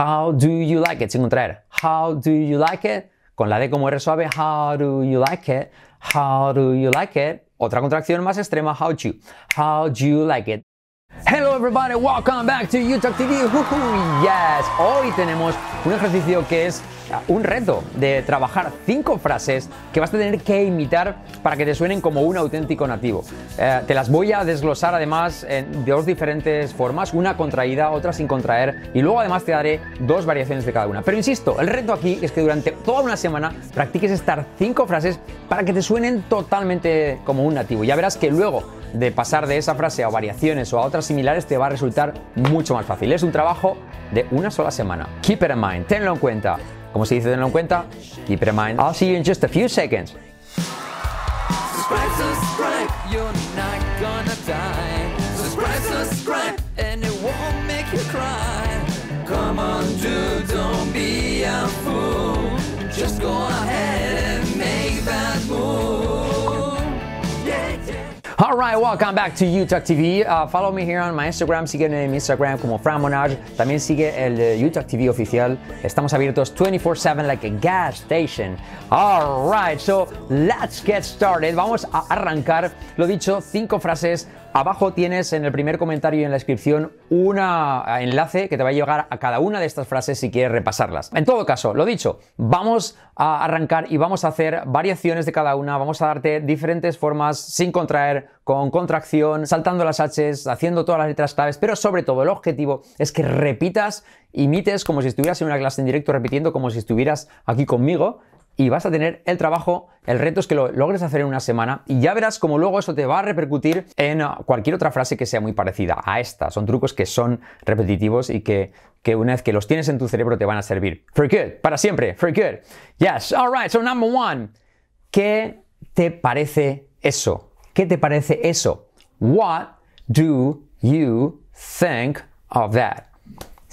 How do you like it? Sin contraer. How do you like it? Con la D como R suave. How do you like it? How do you like it? Otra contracción más extrema. How do you? How do you like it? Hello everybody, welcome back to YouTube TV. yes, hoy tenemos un ejercicio que es un reto de trabajar cinco frases que vas a tener que imitar para que te suenen como un auténtico nativo. Eh, te las voy a desglosar además en dos diferentes formas, una contraída, otra sin contraer, y luego además te daré dos variaciones de cada una. Pero insisto, el reto aquí es que durante toda una semana practiques estas cinco frases para que te suenen totalmente como un nativo. Ya verás que luego de pasar de esa frase a variaciones o a otras similares te va a resultar mucho más fácil. Es un trabajo de una sola semana. Keep it in mind, tenlo en cuenta. Como se dice, tenlo en cuenta. Keep it in mind. I'll see you in just a few seconds. Subscribe, subscribe, you're not gonna die. Subscribe, subscribe. right, welcome back to youtube TV. Uh, follow me here on my Instagram. siguenme en Instagram como Fran También sigue el Utah TV oficial. Estamos abiertos 24-7 like a gas station. All right, so let's get started. Vamos a arrancar, lo dicho, cinco frases Abajo tienes en el primer comentario y en la descripción un eh, enlace que te va a llegar a cada una de estas frases si quieres repasarlas. En todo caso, lo dicho, vamos a arrancar y vamos a hacer variaciones de cada una, vamos a darte diferentes formas sin contraer, con contracción, saltando las Hs, haciendo todas las letras claves, pero sobre todo el objetivo es que repitas, imites como si estuvieras en una clase en directo repitiendo como si estuvieras aquí conmigo y vas a tener el trabajo. El reto es que lo logres hacer en una semana y ya verás cómo luego eso te va a repercutir en uh, cualquier otra frase que sea muy parecida a esta. Son trucos que son repetitivos y que, una vez que los tienes en tu cerebro te van a servir. For good, para siempre, for good. Yes, alright, so number one. ¿Qué te parece eso? ¿Qué te parece eso? What do you think of that?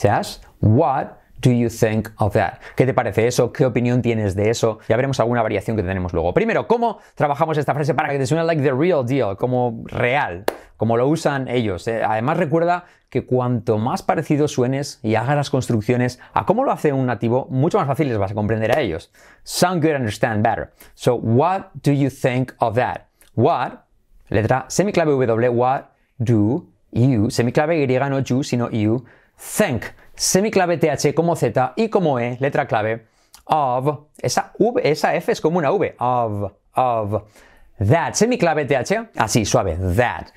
Yes, What do you think of that? ¿Qué te parece eso? ¿Qué opinión tienes de eso? Ya veremos alguna variación que tenemos luego. Primero, ¿cómo trabajamos esta frase para que te suene like the real deal, como real, como lo usan ellos? Eh, además, recuerda que cuanto más parecido suenes y hagas las construcciones a cómo lo hace un nativo, mucho más fácil les vas a comprender a ellos. Sound good, understand better. So, what do you think of that? What, letra semiclave W, what do you, semiclave Y, no you, sino you, think semiclave TH como Z y como E, letra clave, of, esa, v, esa F es como una V, of, of, that, semiclave TH, así, suave, that,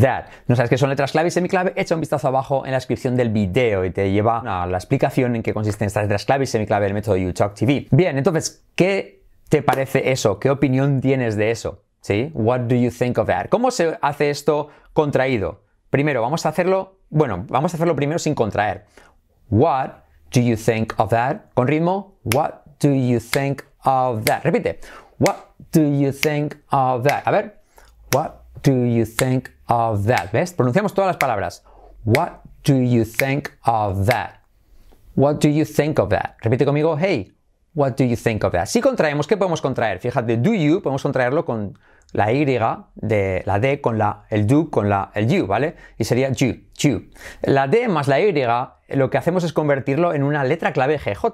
that. No sabes qué son letras clave y semiclave, echa un vistazo abajo en la descripción del video y te lleva a la explicación en qué consisten estas letras clave y semiclave del método YouTube TV. Bien, entonces, ¿qué te parece eso? ¿Qué opinión tienes de eso? ¿Sí? What do you think of that? ¿Cómo se hace esto contraído? Primero, vamos a hacerlo, bueno, vamos a hacerlo primero sin contraer. What do you think of that? Con ritmo. What do you think of that? Repite. What do you think of that? A ver. What do you think of that? ¿Ves? Pronunciamos todas las palabras. What do you think of that? What do you think of that? Repite conmigo. Hey. What do you think of that? Si contraemos, ¿qué podemos contraer? Fíjate, do you podemos contraerlo con la y de la d con la el do con la el you, ¿vale? Y sería you, you. La d más la y lo que hacemos es convertirlo en una letra clave GJ.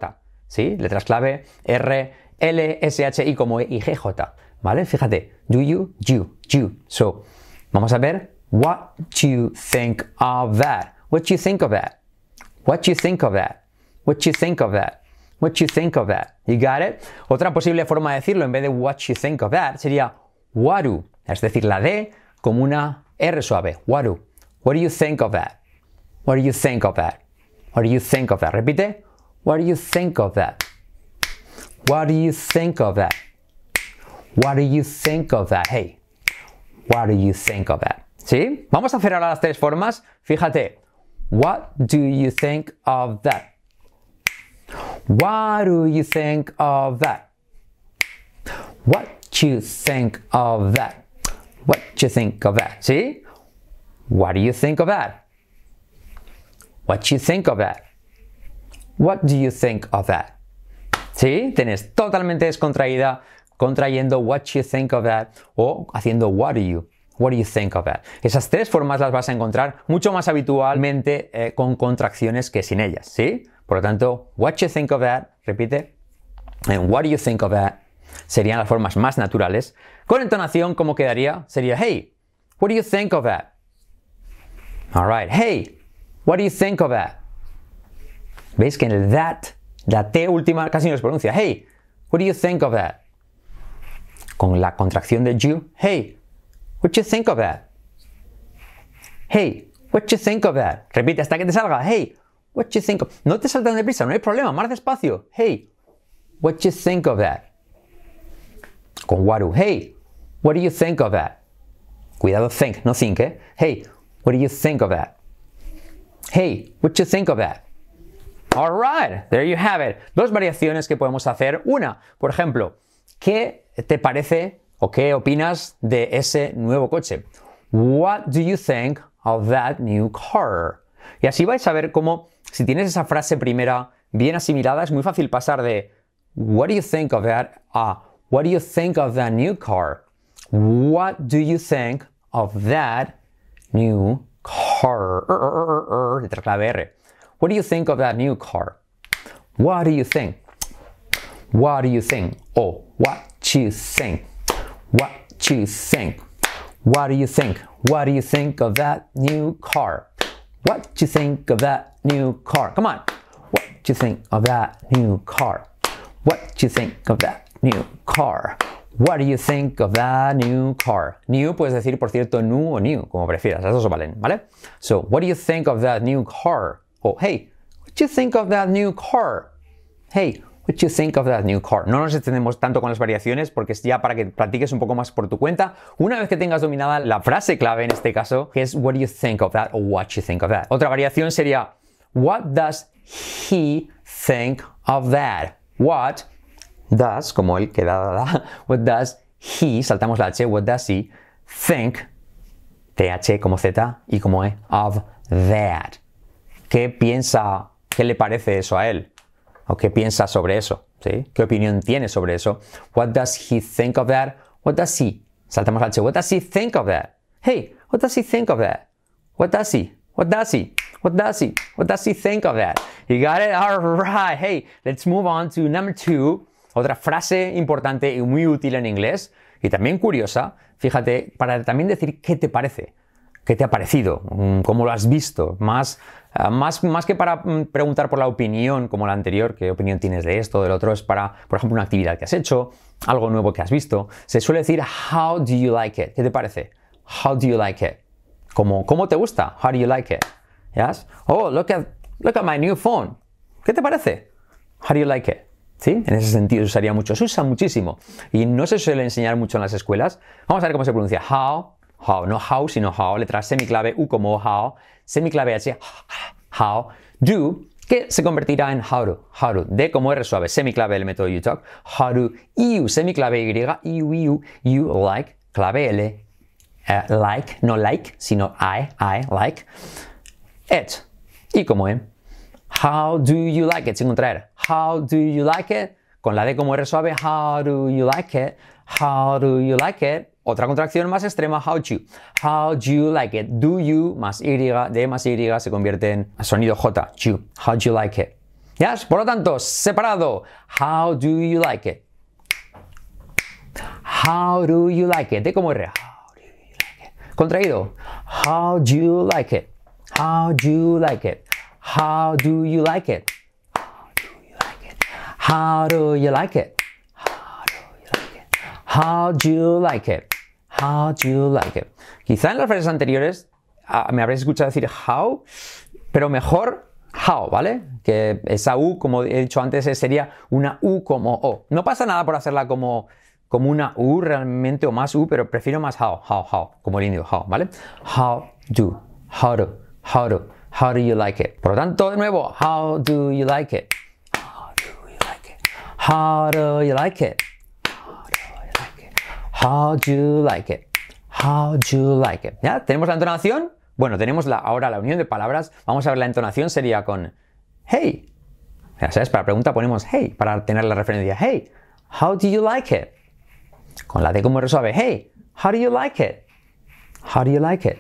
¿Sí? Letras clave R, L, S, H, I como E y GJ, ¿Vale? Fíjate. Do you, you, you. So, vamos a ver. What do you think of that? What you think of that? What you think of that? What you think of that? What you think of that? You got it? Otra posible forma de decirlo en vez de what you think of that sería what es decir, la D como una R suave. What do? What do you think of that? What do you think of that? What do you think of that? Repite. What do you think of that? What do you think of that? What do you think of that? Hey, what do you think of that? ¿Sí? Vamos a hacer ahora las tres formas. Fíjate. What do you think of that? What do you think of that? What you think of that? What you think of that? ¿Sí? What do you think of that? What you think of that? What do you think of that? ¿Sí? Tenés totalmente descontraída contrayendo what you think of that o haciendo what do you. What do you think of that? Esas tres formas las vas a encontrar mucho más habitualmente eh, con contracciones que sin ellas, ¿sí? Por lo tanto, what you think of that, repite, and what do you think of that serían las formas más naturales. Con entonación, ¿cómo quedaría? Sería, hey, what do you think of that? All right, hey, What do you think of that? ¿Veis que en el that, la T última casi no se pronuncia? Hey, what do you think of that? Con la contracción de you, hey, what do you think of that? Hey, what do you think of that? Repite hasta que te salga, hey, what do you think of No te saltan deprisa, no hay problema, más despacio. Hey, what do you think of that? Con waru, hey, what do you think of that? Cuidado, think, no think, eh? Hey, what do you think of that? Hey, what do you think of that? All right, there you have it. Dos variaciones que podemos hacer. Una, por ejemplo, ¿qué te parece o qué opinas de ese nuevo coche? What do you think of that new car? Y así vais a ver cómo, si tienes esa frase primera bien asimilada, es muy fácil pasar de What do you think of that? a What do you think of that new car? What do you think of that new car? car, er, er, What do you think of that new car? What do you think? What do you think? Oh, what you think? What you think? What do you think? What do you think of that new car? What do you think of that new car? Come on. What do you think of that new car? What do you think of that new car? What do you think of that new car? New puedes decir, por cierto, new o new, como prefieras, las dos valen, ¿vale? So, what do you think of that new car? O, hey, what do you think of that new car? Hey, What do you think of that new car? No nos extendemos tanto con las variaciones porque es ya para que practiques un poco más por tu cuenta. Una vez que tengas dominada la frase clave en este caso, que es what do you think of that o what you think of that. Otra variación sería what does he think of that? What does, como él, que da, da, da, what does he, saltamos la H, what does he think, TH como Z y como E, of that. ¿Qué piensa, qué le parece eso a él? ¿O qué piensa sobre eso? ¿Sí? ¿Qué opinión tiene sobre eso? What does he think of that? What does he, saltamos la H, what does he think of that? Hey, what does he think of that? What does he? What does he? What does he? What does he think of that? You got it? All right. Hey, let's move on to number two. Otra frase importante y muy útil en inglés y también curiosa, fíjate, para también decir qué te parece. ¿Qué te ha parecido? Mm, ¿Cómo lo has visto? Más, ah, más, más que para mm, preguntar por la opinión como la anterior, qué opinión tienes de esto, del otro, es para, por ejemplo, una actividad que has hecho, algo nuevo que has visto. Se suele decir, how do you like it? ¿Qué te parece? How do you like it? Como, ¿cómo te gusta? How do you like it? Yes? Oh, look at, look at my new phone. ¿Qué te parece? How do you like it? En ese sentido se usaría mucho, se usa muchísimo y no se suele enseñar mucho en las escuelas. Vamos a ver cómo se pronuncia how, how, no how, sino how, letra semiclave U como how, semiclave H, how, do, que se convertirá en how haru, D como R suave, semiclave del método you talk do, You semiclave Y, You. You. you like, clave L, eh, like, no like, sino I, I, like, et, y como E. How do you like it? Sin contraer. How do you like it? Con la D como R suave. How do you like it? How do you like it? Otra contracción más extrema. How do you. How do you like it? Do you más Y, D más Y se convierte en sonido J. You. How do you like it? ¿Ya? Por lo tanto, separado. How do you like it? How do you like it? D como R. Contraído. How do you like it? How do you like it? How do you like it? How do you like it? How do you like it? How do you like it? How do you like it? Quizá en las frases anteriores ah, me habréis escuchado decir how, pero mejor how, ¿vale? Que esa U, como he dicho antes, sería una U como O. No pasa nada por hacerla como, como una U realmente o más U, pero prefiero más how, how, how, como el indio, how, ¿vale? How do, how do, how do, How do you like it? Por lo tanto, de nuevo, how do you like it? How do you like it? How do you like it? How do you like it? How do you like it? ¿Ya? ¿Tenemos la entonación? Bueno, tenemos ahora la unión de palabras. Vamos a ver la entonación sería con hey. Ya sabes, para pregunta ponemos hey para tener la referencia. Hey, how do you like it? Con la D como suave. Hey, how do you like it? How do you like it?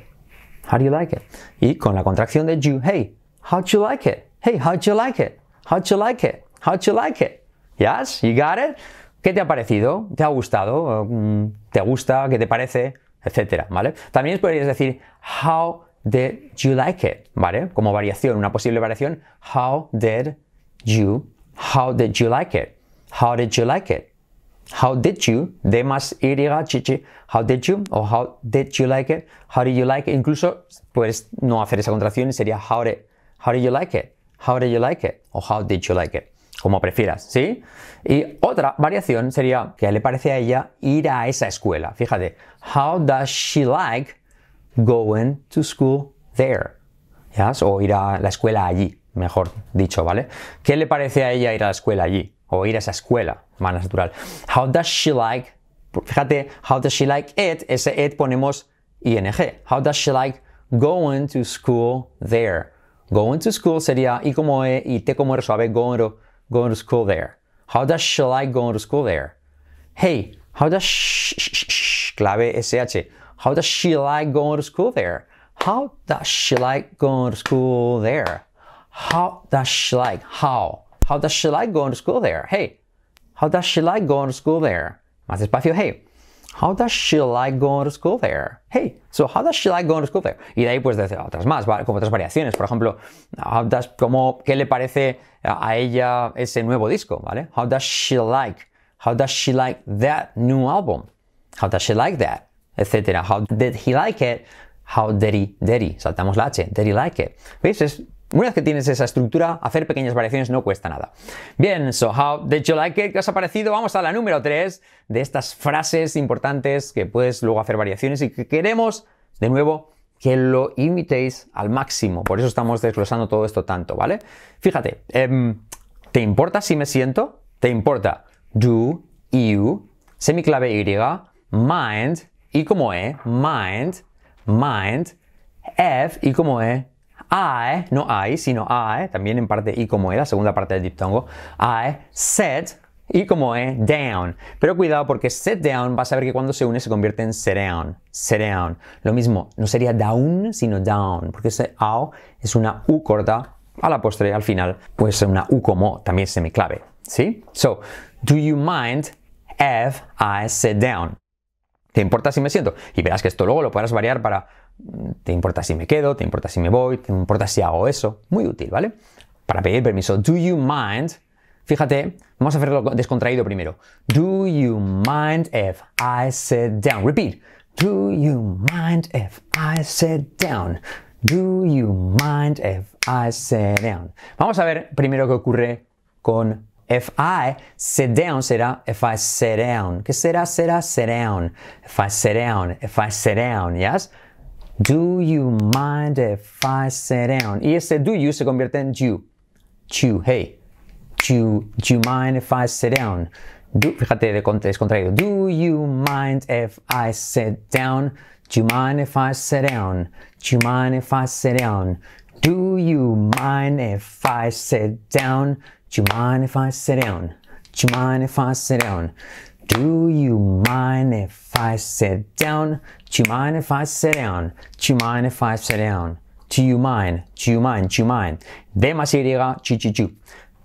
How do you like it? Y con la contracción de you, hey, how'd you like it? Hey, how'd you like it? How'd you like it? How'd you like it? Yes, you got it? ¿Qué te ha parecido? ¿Te ha gustado? Mm, ¿Te gusta? ¿Qué te parece? Etcétera, ¿vale? También podrías decir, how did you like it? ¿Vale? Como variación, una posible variación, how did you, how did you like it? How did you like it? How did you? iriga, ah, chichi. How did you? O how did you like it? How did you like it? Incluso puedes no hacer esa contracción y sería how did, how did you like it? How did you like it? O how did you like it? Como prefieras, ¿sí? Y otra variación sería ¿qué le parece a ella ir a esa escuela. Fíjate. How does she like going to school there? ¿Yes? O ir a la escuela allí, mejor dicho, ¿vale? ¿Qué le parece a ella ir a la escuela allí? O ir a esa escuela más natural. How does she like? Fíjate, how does she like it? Ese it ponemos ing. How does she like going to school there? Going to school sería y como e y t como r going to, going to school there. How does she like going to school there? Hey, how does sh, ese h. clave sh. How does she like going to school there? How does she like going to school there? How does she like? How? How does she like going to school there? Hey, How does she like going to school there? Más despacio, hey. How does she like going to school there? Hey, so how does she like going to school there? Y de ahí pues otras más, como otras variaciones. Por ejemplo, how does, como, ¿qué le parece a ella ese nuevo disco? ¿Vale? How does she like? How does she like that new album? How does she like that? Etcétera. How did he like it? How did he, did he? Saltamos la H. Did he like it? ¿Veis? Es una vez que tienes esa estructura, hacer pequeñas variaciones no cuesta nada. Bien, so how did you like it? ¿Qué os ha parecido? Vamos a la número 3 de estas frases importantes que puedes luego hacer variaciones y que queremos, de nuevo, que lo imitéis al máximo. Por eso estamos desglosando todo esto tanto, ¿vale? Fíjate, em, ¿te importa si me siento? ¿Te importa? Do, you, semiclave Y, mind, y como E, mind, mind, F, y como E, I, no I, sino I, también en parte I como E, la segunda parte del diptongo, I set I como E, down. Pero cuidado porque set down vas a ver que cuando se une se convierte en set down, set down. Lo mismo, no sería down, sino down, porque ese AO es una U corta a la postre, al final, pues una U como también semiclave, ¿sí? So, do you mind if I sit down? ¿Te importa si me siento? Y verás que esto luego lo podrás variar para ¿Te importa si me quedo? ¿Te importa si me voy? ¿Te importa si hago eso? Muy útil, ¿vale? Para pedir permiso, ¿do you mind? Fíjate, vamos a hacerlo descontraído primero. ¿Do you mind if I sit down? Repeat. ¿Do you mind if I sit down? ¿Do you mind if I sit down? Vamos a ver primero qué ocurre con If I sit down será if I sit down. ¿Qué será? Será sit down. If I sit down. If I sit down. ¿Yes? Do you mind if I sit down? Y ese do you se convierte en you. You, hey. You, do you mind if I sit down? Do, fíjate, descontraído. Do you mind if I sit down? Do you mind if I sit down? Do you mind if I sit down? Do you mind if I sit down? Do you mind if I sit down? Do you mind if I sit down? Do you mind if I sit down? Do you mind if I sit down? Do you mind if I sit down? Do you mind? Do you mind? Do you mind? D más Y, chu, chu,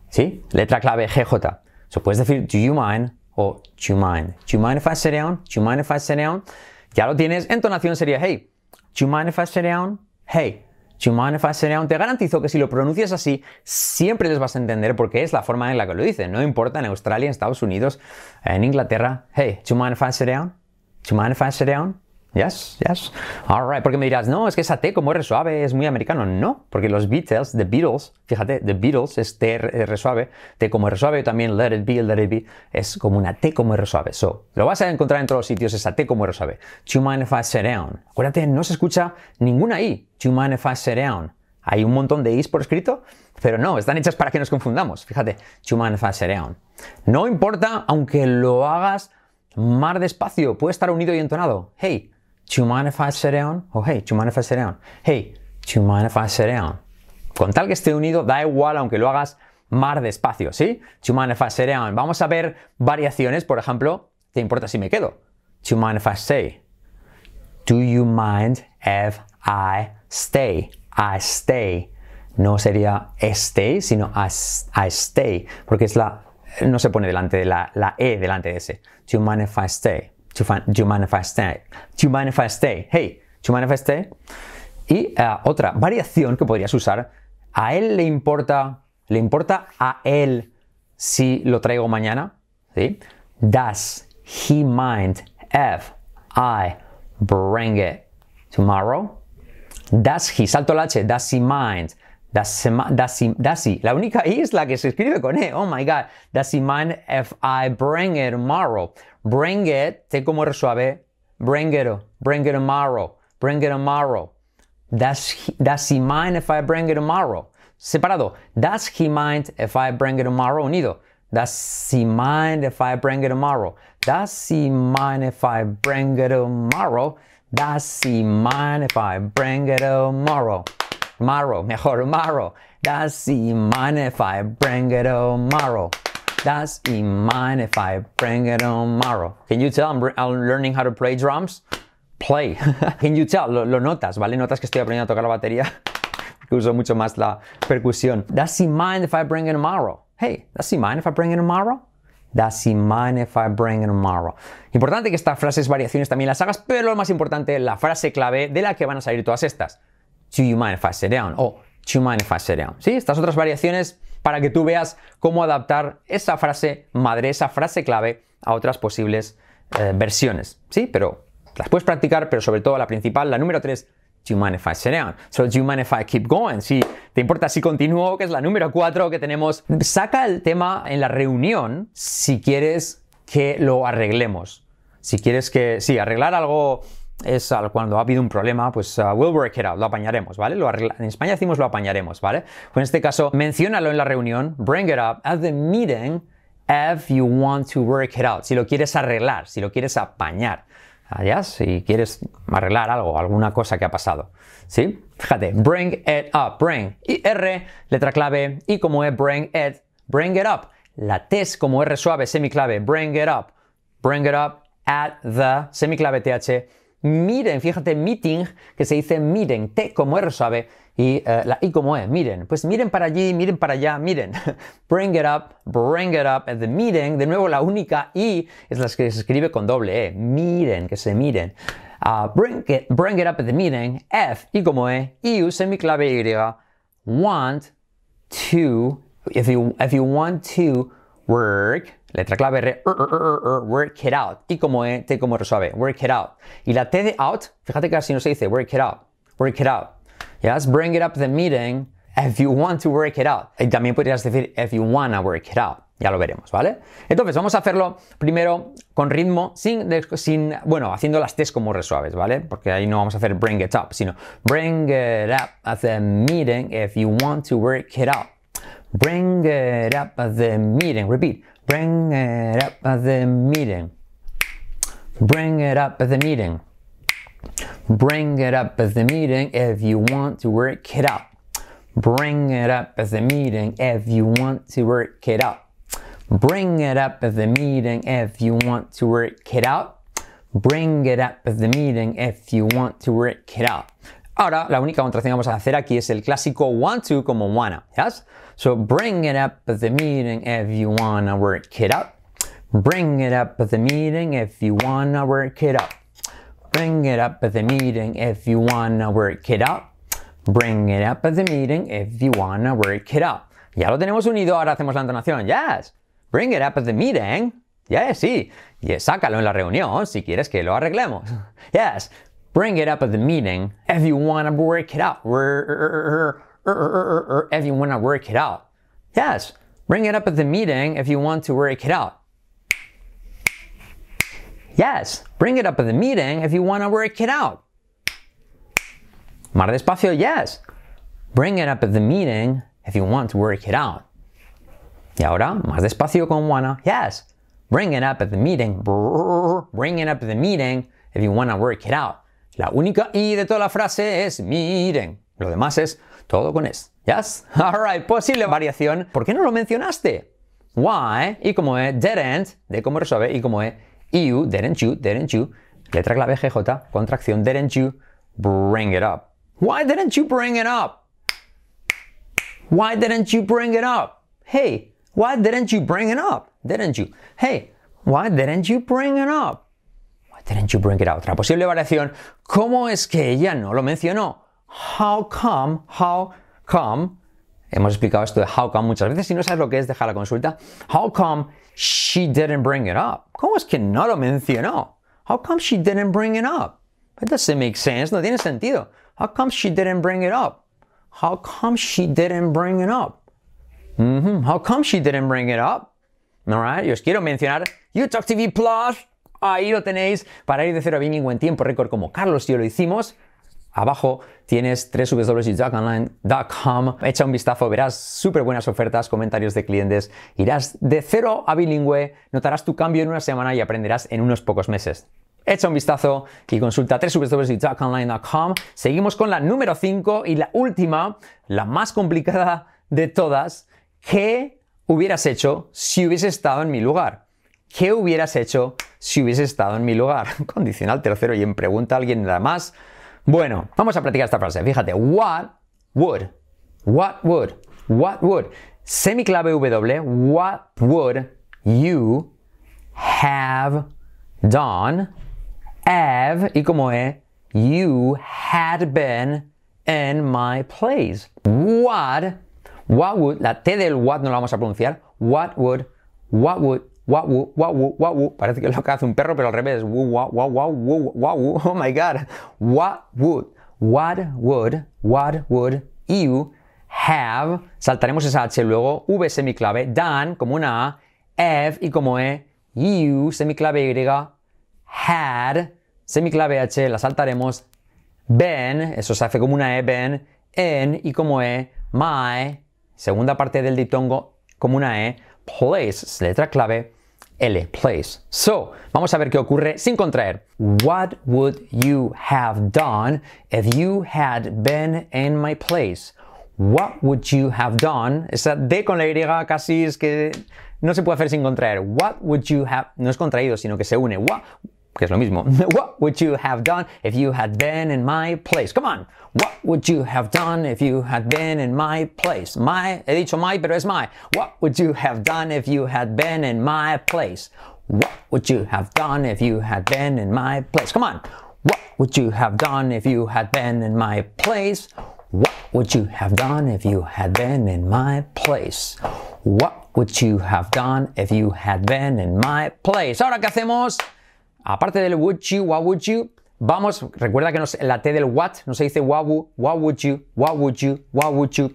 ¿Sí? Letra clave GJ. So puedes decir do you mind o do you mind. Do you mind if I sit down? Do you mind if I sit down? Ya lo tienes. Entonación sería hey. Do you mind if I sit down? Hey. Do you mind if I sit down? Te garantizo que si lo pronuncias así, siempre les vas a entender porque es la forma en la que lo dicen. No importa en Australia, en Estados Unidos, en Inglaterra. Hey, do you mind if I sit down? you mind if I sit down? Yes, yes. All right, porque me dirás, no, es que esa T como R suave es muy americano. No, porque los Beatles, The Beatles, fíjate, The Beatles es T R suave, T como R suave, también Let It Be, Let It Be, es como una T como R suave. So, lo vas a encontrar en todos los sitios, esa T como R suave. Do you mind if Acuérdate, no se escucha ninguna I. Do you mind Hay un montón de Is por escrito, pero no, están hechas para que nos confundamos. Fíjate, Do you mind No importa, aunque lo hagas Mar despacio, puede estar unido y entonado. Hey, do you mind if I sit down? Oh, hey, do you mind if Hey, do mind if Con tal que esté unido, da igual aunque lo hagas mar despacio, ¿sí? Do mind if Vamos a ver variaciones, por ejemplo, ¿te importa si me quedo? Do you mind if I stay? Do you mind if I stay? I stay. No sería stay, sino I stay, porque es la no se pone delante de la, E delante de ese. To manifest stay. To, to manifest To manifest stay. Hey, to manifest stay. Y eh, otra variación que podrías usar. A él le importa. Le importa a él si lo traigo mañana. ¿Sí? Does he mind if I bring it tomorrow? Does he, salto el H, does he mind he? la única isla que se escribe con E. Oh my God. Does he mind if I bring it tomorrow? Bring it, te como resuave. Bring it, bring it tomorrow. Bring it tomorrow. Does he, does he mind if I bring it tomorrow? Separado. Does he mind if I bring it tomorrow? Unido. Does he mind if I bring it tomorrow? Does he mind if I bring it tomorrow? Does he mind if I bring it tomorrow? Marrow, mejor, Marrow. Does he mind if I bring it on Marrow? Does he mind if I bring it on Marrow? Can you tell I'm, learning how to play drums? Play. Can you tell? Lo, notas, ¿vale? Notas que estoy aprendiendo a tocar la batería. que uso mucho más la percusión. Does he mind if I bring it tomorrow? Hey, does he mind if I bring it tomorrow? Marrow? Does he mind if I bring it tomorrow? Importante que estas frases variaciones también las hagas, pero lo más importante, la frase clave de la que van a salir todas estas do you mind if I sit O do you mind if I ¿Sí? Estas otras variaciones para que tú veas cómo adaptar esa frase madre, esa frase clave a otras posibles eh, versiones. ¿Sí? Pero las puedes practicar, pero sobre todo la principal, la número 3, do you mind if I sit So do you mind keep going? Si te importa si continúo, que es la número 4 que tenemos. Saca el tema en la reunión si quieres que lo arreglemos. Si quieres que, sí, arreglar algo es cuando ha habido un problema, pues uh, we'll work it out, lo apañaremos, ¿vale? en España decimos lo apañaremos, ¿vale? Pues en este caso, menciónalo en la reunión, bring it up at the meeting if you want to work it out, si lo quieres arreglar, si lo quieres apañar. allá Si quieres arreglar algo, alguna cosa que ha pasado. ¿Sí? Fíjate, bring it up, bring. Y R, letra clave, y como es bring it, bring it up. La T es como R suave, semiclave, bring it up. Bring it up at the, semiclave TH, miren, fíjate, meeting, que se dice miren, T como R ¿sabe? y eh, la I como E, miren. Pues miren para allí, miren para allá, miren. bring it up, bring it up, at the meeting. De nuevo, la única I es la que se escribe con doble E. Miren, que se miren. Ah, bring, it, up at the meeting. F, I como E, mi clave Y. Want to, if you want to work Letra clave R, uh, uh, uh, work it out. Y como E, T como resuave, suave, work it out. Y la T de out, fíjate que así no se dice, work it out, work it out. Yes, bring it up the meeting if you want to work it out. Y también podrías decir if you to work it out. Ya lo veremos, ¿vale? Entonces, vamos a hacerlo primero con ritmo, sin, sin bueno, haciendo las T's como resuaves, ¿vale? Porque ahí no vamos a hacer bring it up, sino bring it up at the meeting if you want to work it out. Bring it up at the meeting. Repeat. Bring it up at the meeting. Bring it up at the meeting. Bring it up at the meeting if you want to work it out. Bring it up at the meeting if you want to work it out. Bring it up at the meeting if you want to work it out. Bring it up at the meeting if you want to work it out. Ahora, la única contracción que vamos a hacer aquí es el clásico want to como wanna. ¿sí? So bring it up at the meeting if you wanna work it out. Bring it up at the meeting if you wanna work it out. Bring it up at the meeting if you wanna work it out. Bring it up at the meeting if you wanna work it out. Ya lo tenemos unido, ahora hacemos la entonación. Yes. Bring it up at the meeting. Yes, sí. Yes, sácalo en la reunión si quieres que lo arreglemos. Yes. Bring it up at the meeting if you wanna work it out. Er, er, er, if you want to work it out. Yes, bring it up at the meeting if you want to work it out. Yes, bring it up at the meeting if you want to work it out. Más despacio, yes. Bring it up at the meeting if you want to work it out. Y ahora, más despacio con Juana. Yes, bring it up at the meeting. Bring it up at the meeting if you want to work it out. La única I de toda la frase es meeting. Lo demás es Todo con S. Yes? Alright, posible variación. ¿Por qué no lo mencionaste? Why y como es didn't, de cómo resuelve y como es you, didn't you, didn't you, letra clave GJ, contracción didn't you, bring it up. Why didn't you bring it up? Why didn't you bring it up? Hey, why didn't you bring it up? Didn't you? Hey, why didn't you bring it up? Why didn't you bring it up? Otra posible variación, ¿cómo es que ella no lo mencionó? how come, how come, hemos explicado esto de how come muchas veces, si no sabes lo que es, deja la consulta, how come she didn't bring it up? ¿Cómo es que no lo mencionó? How come she didn't bring it up? That doesn't make sense, no tiene sentido. How come she didn't bring it up? How come she didn't bring it up? Mm-hmm. How come she didn't bring it up? Alright, yo os quiero mencionar YouTube TV Plus. Ahí lo tenéis para ir de cero a bien en tiempo récord como Carlos y yo lo hicimos. Abajo tienes www.duckonline.com. Echa un vistazo, verás súper buenas ofertas, comentarios de clientes. Irás de cero a bilingüe, notarás tu cambio en una semana y aprenderás en unos pocos meses. Echa un vistazo y consulta www.duckonline.com. Seguimos con la número 5 y la última, la más complicada de todas. ¿Qué hubieras hecho si hubiese estado en mi lugar? ¿Qué hubieras hecho si hubiese estado en mi lugar? Condicional tercero y en pregunta a alguien nada más. Bueno, vamos a practicar esta frase. Fíjate, what would, what would, what would, semiclave W, what would you have done have, y como E, you had been in my place. What, what would, la T del what no la vamos a pronunciar, what would, what would parece que es lo que hace un perro, pero al revés, oh my god, what would, what would, what would you have, saltaremos esa H luego, V semiclave, dan como una A, F y como E, you semiclave Y, had, semiclave H, la saltaremos, ben, eso se hace como una E, ben, en y como E, my, segunda parte del diptongo como una E, place, letra clave, L, place. So, vamos a ver qué ocurre sin contraer. What would you have done if you had been in my place? What would you have done? Esa D con la Y casi es que no se puede hacer sin contraer. What would you have, no es contraído, sino que se une. What, que es lo mismo. What would you have done if you had been in my place? Come on. What would you have done if you had been in my place? My, he dicho my, pero es my. What would you have done if you had been in my place? What would you have done if you had been in my place? Come on. What would you have done if you had been in my place? What would you have done if you had been in my place? What would you have done if you had been in my place? Ahora, ¿qué hacemos? Aparte del would you, what would you, vamos, recuerda que la T del what no se dice what would, what would you, what would you, what would you,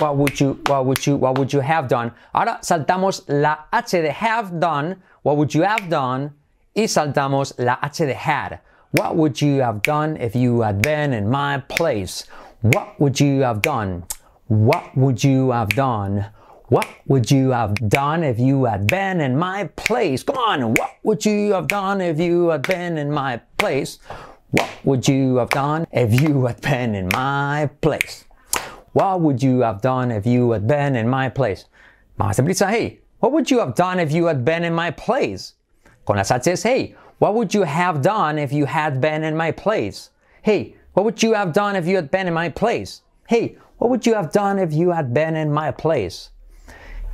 what would you, what would you, what would you have done. Ahora saltamos la H de have done, what would you have done, y saltamos la H de had. What would you have done if you had been in my place? What would you have done? What would you have done? What would you have done if you had been in my place? Come on, what would you have done if you had been in my place? What would you have done if you had been in my place? What would you have done if you had been in my place? Más hey, what would you have done if you had been in my place? Con hey, what would you have done if you had been in my place? Hey, what would you have done if you had been in my place? Hey, what would you have done if you had been in my place?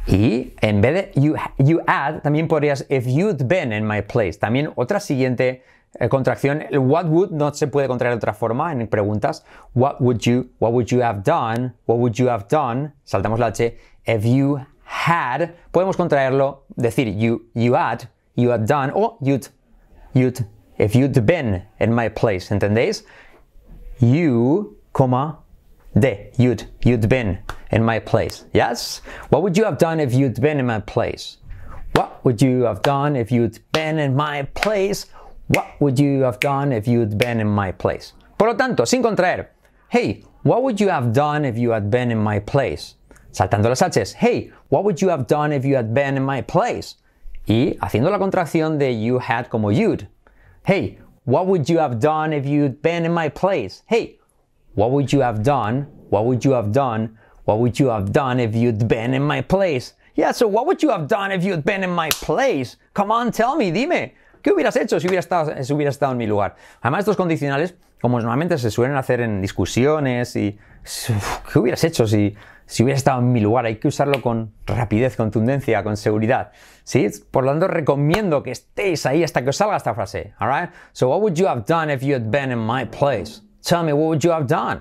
Y en vez de you, you add, también podrías if you'd been in my place. También otra siguiente eh, contracción, what would no se puede contraer de otra forma en preguntas. What would you, what would you have done, what would you have done, saltamos la H, if you had, podemos contraerlo, decir you, you had, you had done, o you'd, you'd, if you'd been in my place, ¿entendéis? You, coma, de, you'd, you'd been. in my place? Yes? What would you have done if you'd been in my place? What would you have done if you'd been in my place? What would you have done if you'd been in my place? Por lo tanto, sin contraer, hey, what would you have done if you had been in my place? Saltando las H's, hey, what would you have done if you had been in my place? Y haciendo la contracción de you had como you'd. Hey, what would you have done if you'd been in my place? Hey, what would you have done? What would you have done? What would you have done if you'd been in my place? Yeah, so what would you have done if you'd been in my place? Come on, tell me, dime. ¿Qué hubieras hecho si hubieras estado, si hubieras estado en mi lugar? Además, estos condicionales, como normalmente se suelen hacer en discusiones y... ¿Qué hubieras hecho si, si hubieras estado en mi lugar? Hay que usarlo con rapidez, contundencia, con seguridad. ¿Sí? Por lo tanto, recomiendo que estéis ahí hasta que os salga esta frase. Alright? So what would you have done if you had been in my place? Tell me, what would you have done?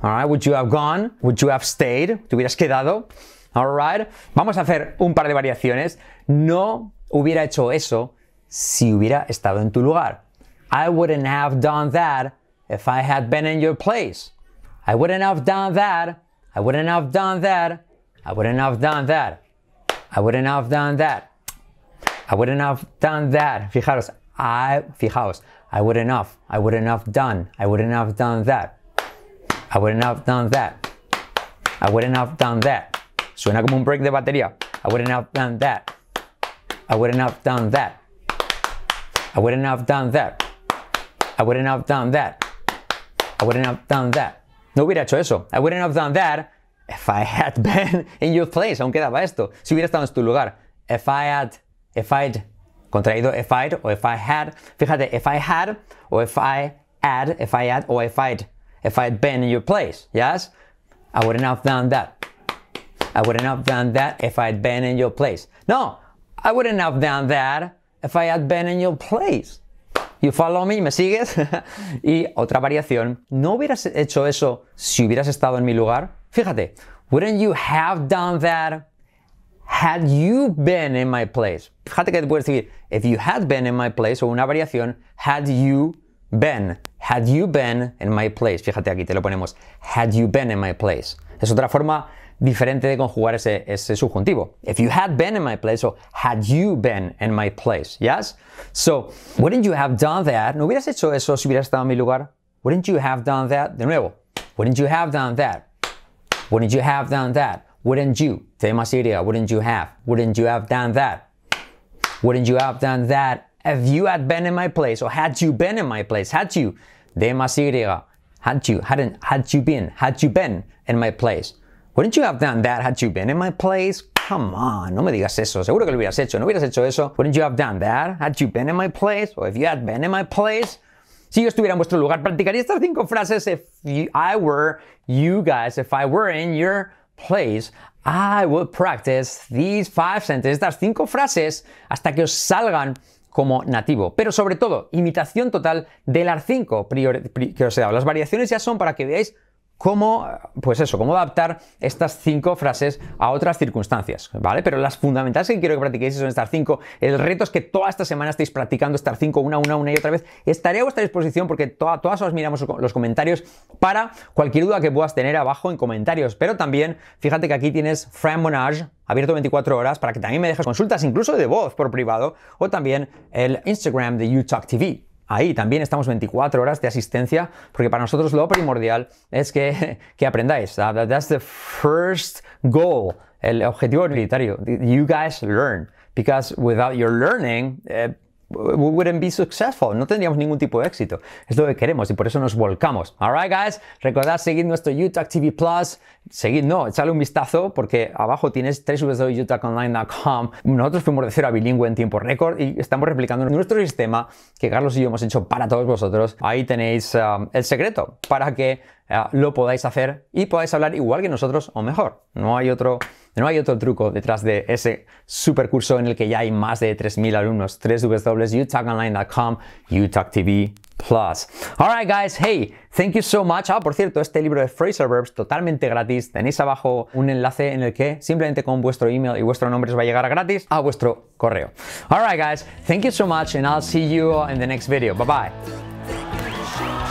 All right, would you have gone? Would you have stayed? ¿Te hubieras quedado? All right. Vamos a hacer un par de variaciones. No hubiera hecho eso si hubiera estado en tu lugar. I wouldn't have done that if I had been in your place. I wouldn't have done that. I wouldn't have done that. I wouldn't have done that. I wouldn't have done that. I wouldn't have done that. Fijaros, I, fijaos, I wouldn't have, I wouldn't have done, I wouldn't have done that. I wouldn't have done that. I wouldn't have done that. Suena como un break de batería. I wouldn't have done that. I wouldn't have done that. I wouldn't have done that. I wouldn't have done that. I wouldn't have done that. No hubiera hecho eso. I wouldn't have done that if I had been in your place. Aún quedaba esto. Si hubiera estado en tu lugar. If I had, if I'd, contraído if I'd o if I had. Fíjate, if I had o if I had, if I had o if I'd. if I had been in your place. Yes? I wouldn't have done that. I wouldn't have done that if I had been in your place. No, I wouldn't have done that if I had been in your place. You follow me, ¿me sigues? y otra variación, ¿no hubieras hecho eso si hubieras estado en mi lugar? Fíjate, wouldn't you have done that had you been in my place? Fíjate que te puedes decir, if you had been in my place, o una variación, had you been had you been in my place. Fíjate aquí, te lo ponemos. Had you been in my place. Es otra forma diferente de conjugar ese, ese subjuntivo. If you had been in my place, o had you been in my place, yes? So, wouldn't you have done that? ¿No hubieras hecho eso si hubieras estado en mi lugar? Wouldn't you have done that? De nuevo. Wouldn't you have done that? Wouldn't you have done that? Wouldn't you? Tema seria. Wouldn't you have? Wouldn't you have done that? Wouldn't you have done that if you had been in my place or had you been in my place? Had you? de más Y. Had you, hadn't, had you been, had you been in my place. Wouldn't you have done that had you been in my place? Come on, no me digas eso. Seguro que lo hubieras hecho. No hubieras hecho eso. Wouldn't you have done that had you been in my place? Or if you had been in my place? Si yo estuviera en vuestro lugar, practicaría estas cinco frases. If I were you guys, if I were in your place, I would practice these five sentences, estas cinco frases, hasta que os salgan como nativo. Pero sobre todo, imitación total del AR5, que os he dado. las variaciones ya son para que veáis cómo, pues eso, cómo adaptar estas cinco frases a otras circunstancias, ¿vale? Pero las fundamentales que quiero que practiquéis son estas cinco. El reto es que toda esta semana estéis practicando estas cinco una, una, una y otra vez. Estaré a vuestra disposición porque todas os miramos los comentarios para cualquier duda que puedas tener abajo en comentarios. Pero también, fíjate que aquí tienes Fran Monage abierto 24 horas para que también me dejes consultas incluso de voz por privado o también el Instagram de UTalk TV ahí. También estamos 24 horas de asistencia, porque para nosotros lo primordial es que, aprendáis. Ah, that's the first goal, el objetivo prioritario. You guys learn, because without your learning, eh, we wouldn't be successful, no tendríamos ningún tipo de éxito. Es lo que queremos y por eso nos volcamos. Alright, guys, recordad seguir nuestro YouTube TV Plus. Seguid, no, echadle un vistazo porque abajo tienes www.youtaconline.com. Nosotros fuimos de cero a bilingüe en tiempo récord y estamos replicando nuestro sistema que Carlos y yo hemos hecho para todos vosotros. Ahí tenéis um, el secreto para que uh, lo podáis hacer y podáis hablar igual que nosotros o mejor. No hay otro no hay otro truco detrás de ese super curso en el que ya hay más de 3.000 alumnos. 3 Utah TV Plus. right guys, hey, thank you so much. Ah, por cierto, este libro de Fraser Verbs totalmente gratis. Tenéis abajo un enlace en el que simplemente con vuestro email y vuestro nombre os va a llegar gratis a vuestro correo. right guys, thank you so much and I'll see you in the next video. Bye bye.